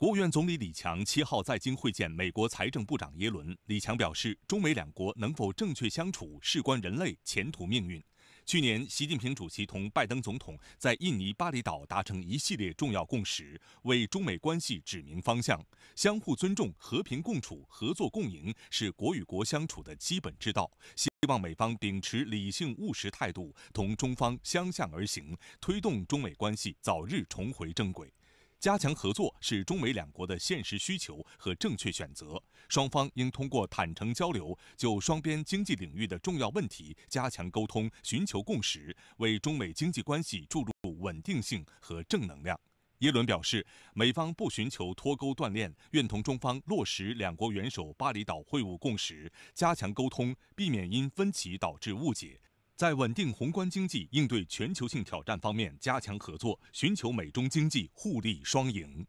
国务院总理李强七号在京会见美国财政部长耶伦。李强表示，中美两国能否正确相处，事关人类前途命运。去年，习近平主席同拜登总统在印尼巴厘岛达成一系列重要共识，为中美关系指明方向。相互尊重、和平共处、合作共赢，是国与国相处的基本之道。希望美方秉持理性务实态度，同中方相向而行，推动中美关系早日重回正轨。加强合作是中美两国的现实需求和正确选择。双方应通过坦诚交流，就双边经济领域的重要问题加强沟通，寻求共识，为中美经济关系注入稳定性和正能量。耶伦表示，美方不寻求脱钩断链，愿同中方落实两国元首巴厘岛会晤共识，加强沟通，避免因分歧导致误解。在稳定宏观经济、应对全球性挑战方面加强合作，寻求美中经济互利双赢。